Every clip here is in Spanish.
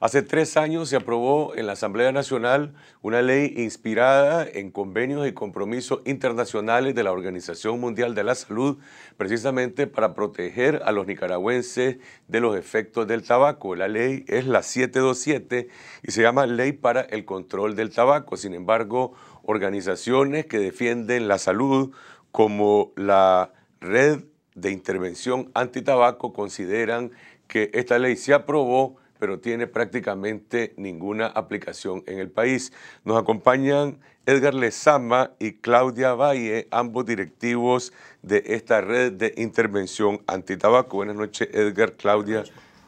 Hace tres años se aprobó en la Asamblea Nacional una ley inspirada en convenios y compromisos internacionales de la Organización Mundial de la Salud, precisamente para proteger a los nicaragüenses de los efectos del tabaco. La ley es la 727 y se llama Ley para el Control del Tabaco. Sin embargo, organizaciones que defienden la salud, como la Red de Intervención Antitabaco, consideran que esta ley se aprobó pero tiene prácticamente ninguna aplicación en el país. Nos acompañan Edgar Lezama y Claudia Valle, ambos directivos de esta red de intervención antitabaco. Buenas noches, Edgar, Claudia.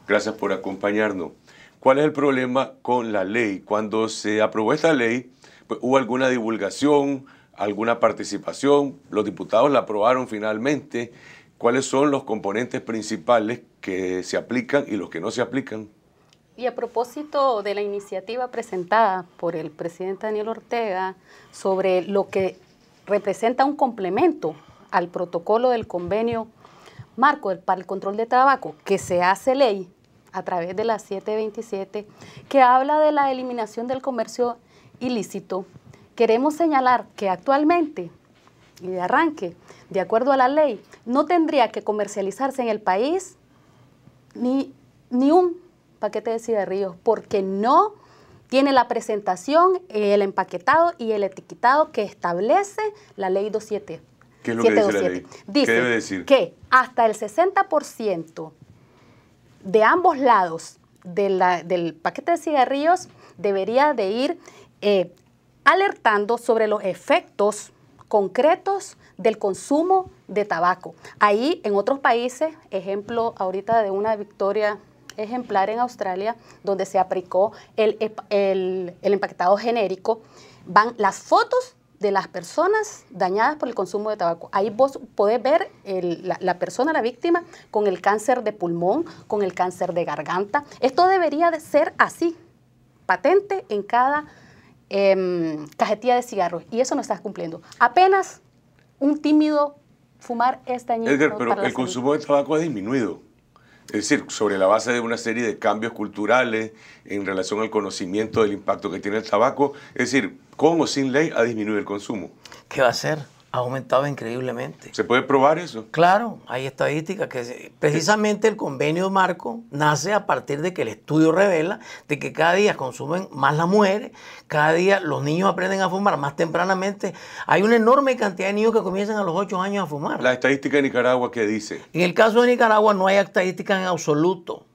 Gracias por acompañarnos. ¿Cuál es el problema con la ley? Cuando se aprobó esta ley, pues, hubo alguna divulgación, alguna participación, los diputados la aprobaron finalmente. ¿Cuáles son los componentes principales que se aplican y los que no se aplican? Y a propósito de la iniciativa presentada por el presidente Daniel Ortega sobre lo que representa un complemento al protocolo del convenio marco para el control de tabaco, que se hace ley a través de la 727, que habla de la eliminación del comercio ilícito, queremos señalar que actualmente y de arranque, de acuerdo a la ley, no tendría que comercializarse en el país ni, ni un paquete de cigarrillos porque no tiene la presentación, eh, el empaquetado y el etiquetado que establece la ley 27. ¿Qué es lo que dice la ley? Dice decir? que hasta el 60% de ambos lados del paquete de cigarrillos debería de ir eh, alertando sobre los efectos concretos del consumo de tabaco. Ahí en otros países, ejemplo ahorita de una victoria ejemplar en Australia, donde se aplicó el, el, empaquetado genérico, van las fotos de las personas dañadas por el consumo de tabaco. Ahí vos podés ver la, persona, la víctima, con el cáncer de pulmón, con el cáncer de garganta. Esto debería de ser así, patente en cada em, cajetilla de cigarros. Y eso no estás cumpliendo. Apenas un tímido fumar es dañino. pero el consumo de tabaco ha disminuido. Es decir, sobre la base de una serie de cambios culturales en relación al conocimiento del impacto que tiene el tabaco, es decir, con o sin ley a disminuir el consumo. ¿Qué va a hacer? ha aumentado increíblemente. ¿Se puede probar eso? Claro, hay estadísticas que precisamente el convenio marco nace a partir de que el estudio revela de que cada día consumen más las mujeres, cada día los niños aprenden a fumar más tempranamente. Hay una enorme cantidad de niños que comienzan a los 8 años a fumar. ¿La estadística de Nicaragua qué dice? En el caso de Nicaragua no hay estadística en absoluto.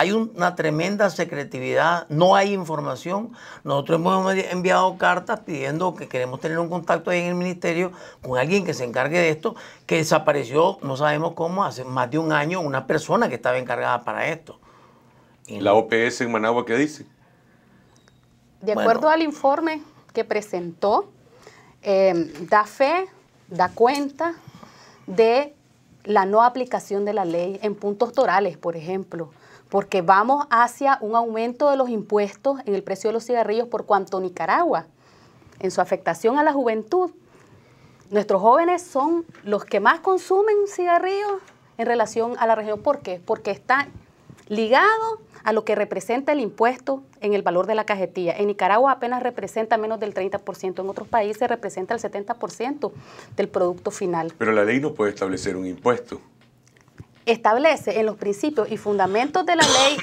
Hay una tremenda secretividad, no hay información. Nosotros hemos enviado cartas pidiendo que queremos tener un contacto ahí en el ministerio con alguien que se encargue de esto, que desapareció, no sabemos cómo, hace más de un año una persona que estaba encargada para esto. Y ¿La OPS en Managua qué dice? De acuerdo al informe que presentó, em, da fe, da cuenta de la no aplicación de la ley en puntos torales, por ejemplo porque vamos hacia un aumento de los impuestos en el precio de los cigarrillos por cuanto Nicaragua, en su afectación a la juventud, nuestros jóvenes son los que más consumen cigarrillos en relación a la región. ¿Por qué? Porque está ligado a lo que representa el impuesto en el valor de la cajetilla. En Nicaragua apenas representa menos del 30%, en otros países representa el 70% del producto final. Pero la ley no puede establecer un impuesto establece en los principios y fundamentos de la ley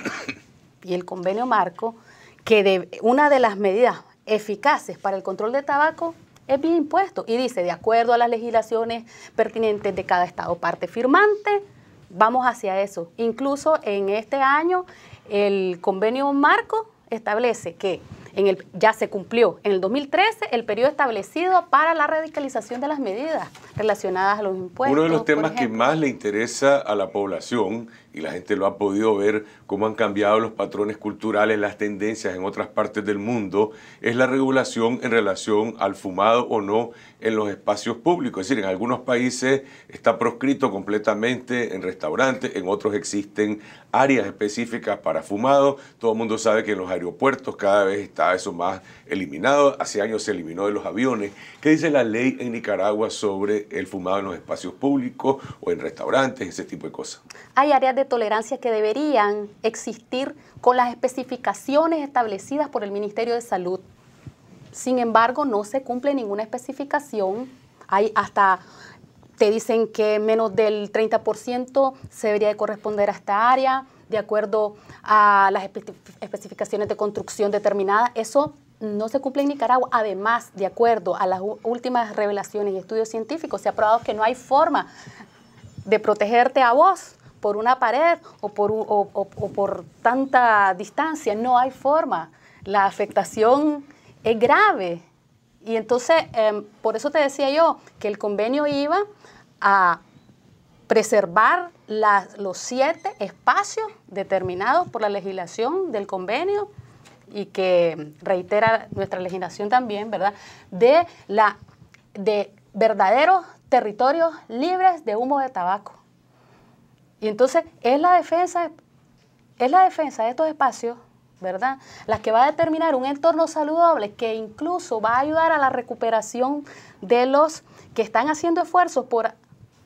y el convenio marco que una de las medidas eficaces para el control de tabaco es bien impuesto y dice, de acuerdo a las legislaciones pertinentes de cada estado parte firmante, vamos hacia eso. Incluso en este año el convenio marco establece que el, ya se cumplió en el 2013 el periodo establecido para la radicalización de las medidas relacionadas a los impuestos. Uno de los temas que más le interesa a la población, y la gente lo ha podido ver, cómo han cambiado los patrones culturales, las tendencias en otras partes del mundo, es la regulación en relación al fumado o no en los espacios públicos. Es decir, en algunos países está proscrito completamente en restaurantes, en otros existen áreas específicas para fumado. Todo el mundo sabe que en los aeropuertos cada vez está eso más eliminado. Hace años se eliminó de los aviones. ¿Qué dice la ley en Nicaragua sobre el fumado en los espacios públicos o en restaurantes, ese tipo de cosas? Hay áreas de tolerancia que deberían existir con las especificaciones establecidas por el Ministerio de Salud. Sin embargo, no se cumple ninguna especificación. Hay hasta te dicen que menos del 30% se debería corresponder a esta área, de acuerdo a las especificaciones de construcción determinada. Eso no se cumple en Nicaragua. Además, de acuerdo a las últimas revelaciones y estudios científicos, se ha probado que no hay forma de protegerte a vos por una pared o por, tanta distancia. No hay forma. La afectación es grave. Y entonces, em, por eso te decía yo que el convenio iba a preservar los siete espacios determinados por la legislación del convenio y que reitera nuestra legislación también, ¿verdad? De, la, de verdaderos territorios libres de humo de tabaco. Y entonces es la defensa, es la defensa de estos espacios, ¿verdad? Las que va a determinar un entorno saludable que incluso va a ayudar a la recuperación de los que están haciendo esfuerzos por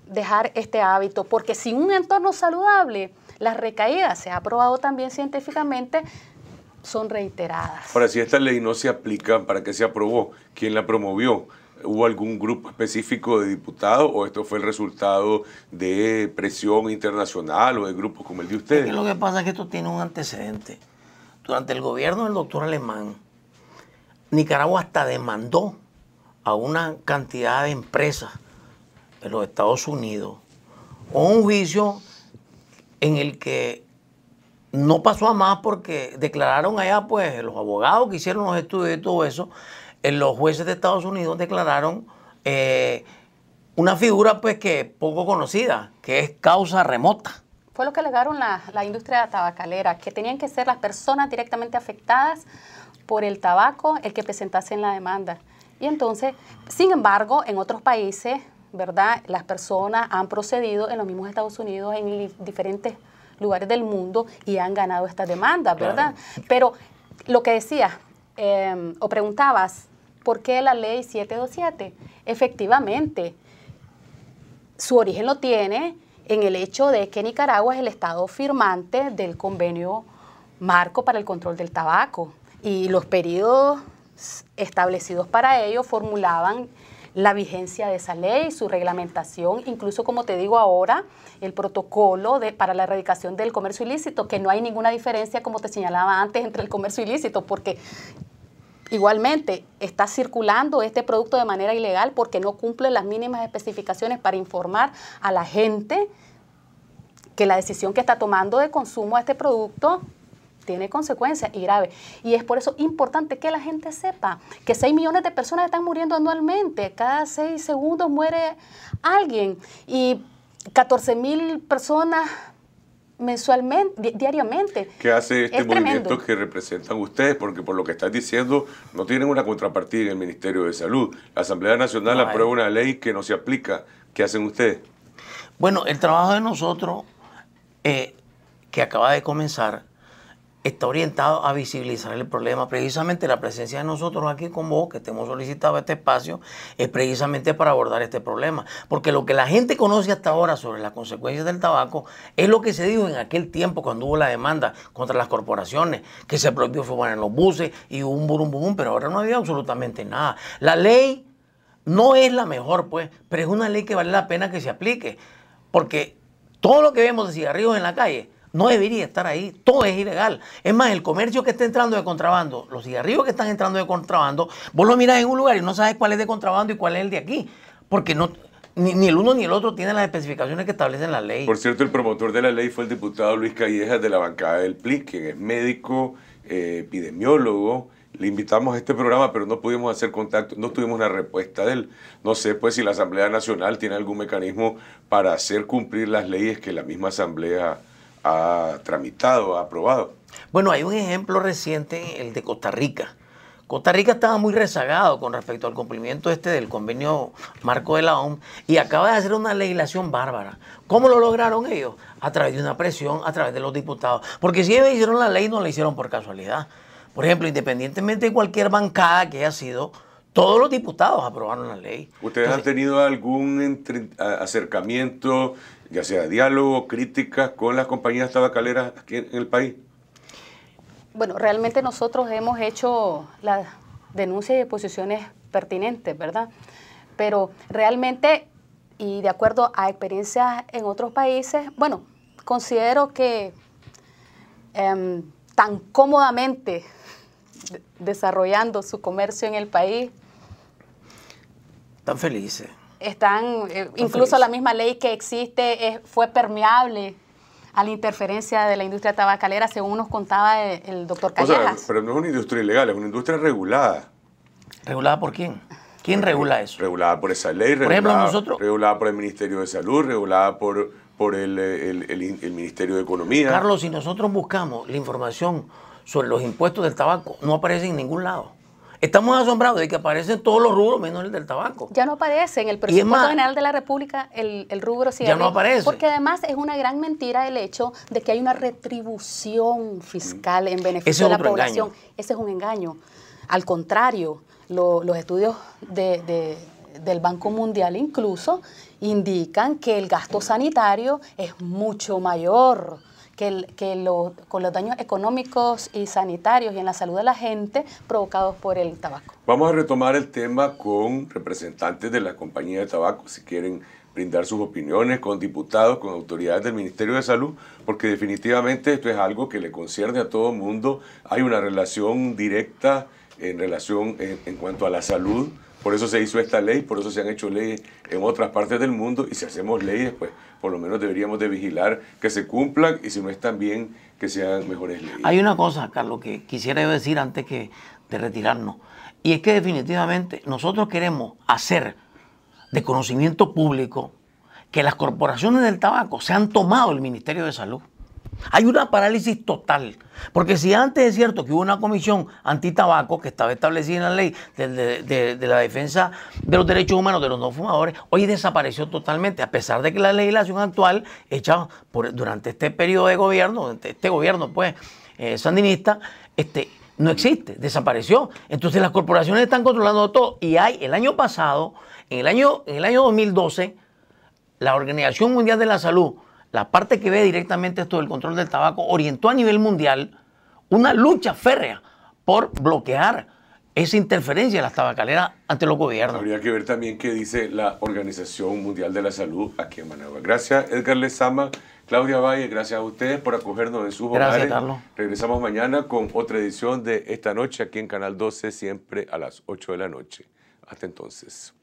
dejar este hábito, porque sin un entorno saludable, las recaídas, se ha probado también científicamente, son reiteradas. Ahora, si esta ley no se aplica, ¿para qué se aprobó? ¿Quién la promovió? ¿Hubo algún grupo específico de diputados o esto fue el resultado de presión internacional o de grupos como el de ustedes? lo que pasa es que esto tiene un antecedente. Durante el gobierno del doctor Alemán, Nicaragua hasta demandó a una cantidad de empresas en los Estados Unidos, un juicio en el que no pasó a más porque declararon allá, pues, los abogados que hicieron los estudios y todo eso, los jueces de Estados Unidos declararon eh, una figura, pues, que poco conocida, que es causa remota. Fue lo que alegaron la, la industria tabacalera, que tenían que ser las personas directamente afectadas por el tabaco el que presentasen la demanda. Y entonces, sin embargo, en otros países ¿verdad? Las personas han procedido en los mismos Estados Unidos, en diferentes lugares del mundo y han ganado estas demandas, ¿verdad? Pero lo que decías em, o preguntabas, ¿por qué la ley 727? Efectivamente, su origen lo tiene en el hecho de que Nicaragua es el estado firmante del convenio marco para el control del tabaco y los periodos establecidos para ello formulaban la vigencia de esa ley, su reglamentación, incluso como te digo ahora, el protocolo de, para la erradicación del comercio ilícito, que no hay ninguna diferencia, como te señalaba antes, entre el comercio ilícito, porque Igualmente, está circulando este producto de manera ilegal porque no cumple las mínimas especificaciones para informar a la gente que la decisión que está tomando de consumo a este producto tiene consecuencias y graves. Y es por eso importante que la gente sepa que 6 millones de personas están muriendo anualmente. Cada 6 segundos muere alguien y 14 mil personas mensualmente, diariamente. ¿Qué hace este movimiento que representan ustedes? Porque por lo que estás diciendo, no tienen una contrapartida en el Ministerio de Salud. La Asamblea Nacional aprueba una ley que no se aplica. ¿Qué hacen ustedes? Bueno, el trabajo de nosotros, eh, que acaba de comenzar, está orientado a visibilizar el problema. Precisamente la presencia de nosotros aquí con vos, que te hemos solicitado este espacio, es precisamente para abordar este problema. Porque lo que la gente conoce hasta ahora sobre las consecuencias del tabaco es lo que se dijo en aquel tiempo cuando hubo la demanda contra las corporaciones, que se prohibió fumar en los buses y hubo un burum burum, pero ahora no había absolutamente nada. La ley no es la mejor, pues, pero es una ley que vale la pena que se aplique. Porque todo lo que vemos de cigarrillos en la calle, no debería estar ahí. Todo es ilegal. Es más, el comercio que está entrando de contrabando, los cigarrillos que están entrando de contrabando, vos lo miras en un lugar y no sabes cuál es de contrabando y cuál es el de aquí. Porque no, ni, el uno ni el otro tienen las especificaciones que establecen la ley. Por cierto, el promotor de la ley fue el diputado Luis Callejas de la bancada del PLI, quien es médico, eh, epidemiólogo. Le invitamos a este programa, pero no pudimos hacer contacto, no tuvimos una respuesta de él. No sé pues si la Asamblea Nacional tiene algún mecanismo para hacer cumplir las leyes que la misma Asamblea ha tramitado, ha aprobado. Bueno, hay un ejemplo reciente, el de Costa Rica. Costa Rica estaba muy rezagado con respecto al cumplimiento este del convenio marco de la OM y acaba de hacer una legislación bárbara. ¿Cómo lo lograron ellos? A través de una presión, a través de los diputados. Porque si ellos hicieron la ley, no la hicieron por casualidad. Por ejemplo, independientemente de cualquier bancada que haya sido, todos los diputados aprobaron la ley. ¿Ustedes han tenido algún acercamiento ya sea diálogo, críticas con las compañías tabacaleras aquí en el país? Bueno, realmente nosotros hemos hecho las denuncias y exposiciones pertinentes, ¿verdad? Pero realmente, y de acuerdo a experiencias en otros países, bueno, considero que em, tan cómodamente desarrollando su comercio en el país. Tan felices están, eh, incluso la misma ley que existe fue permeable a la interferencia de la industria tabacalera, según nos contaba eh, el, doctor Callejas. O sea, pero no es una industria ilegal, es una industria regulada. ¿Regulada por quién? ¿Quién regula eso? Regulada por esa ley, regulada, regulada por el Ministerio de Salud, regulada por, el Ministerio de Economía. Carlos, si nosotros buscamos la información sobre los impuestos del tabaco, no aparece en ningún lado. Estamos asombrados de que aparecen todos los rubros menos el del tabaco. Ya no aparece en el presupuesto general de la República el, el rubro si Ya no aparece. Porque además es una gran mentira el hecho de que hay una retribución fiscal en beneficio de la población. Ese es un engaño. Al contrario, los estudios de del Banco Mundial incluso indican que el gasto sanitario es mucho mayor que, con los daños económicos y sanitarios y en la salud de la gente provocados por el tabaco. Vamos a retomar el tema con representantes de la compañía de tabaco, si quieren brindar sus opiniones con diputados, con autoridades del Ministerio de Salud, porque definitivamente esto es algo que le concierne a todo el mundo. Hay una relación directa en relación en cuanto a la salud por eso se hizo esta ley, por eso se han hecho leyes en otras partes del mundo y si hacemos leyes, pues por lo menos deberíamos de vigilar que se cumplan y si no están bien, que sean mejores leyes. Hay una cosa, Carlos, que quisiera decir antes que de retirarnos. Y es que definitivamente nosotros queremos hacer de conocimiento público que las corporaciones del tabaco se han tomado el Ministerio de Salud. Hay una parálisis total. Porque si antes es cierto que hubo una comisión antitabaco que estaba establecida en la ley de, la defensa de los derechos humanos de los no fumadores, hoy desapareció totalmente, a pesar de que la legislación actual, hecha durante este periodo de gobierno, este gobierno pues eh, sandinista, este, no existe, desapareció. Entonces las corporaciones están controlando todo. Y hay, el año pasado, en el año, en el año 2012, la Organización Mundial de la Salud, la parte que ve directamente esto del control del tabaco, orientó a nivel mundial una lucha férrea por bloquear esa interferencia de las tabacaleras ante los gobiernos. Habría que ver también qué dice la Organización Mundial de la Salud aquí en Managua. Gracias, Edgar Lezama, Claudia Valle, gracias a ustedes por acogernos en sus gracias, Carlos. Regresamos mañana con otra edición de Esta Noche aquí en Canal 12, siempre a las 8 de la noche. Hasta entonces.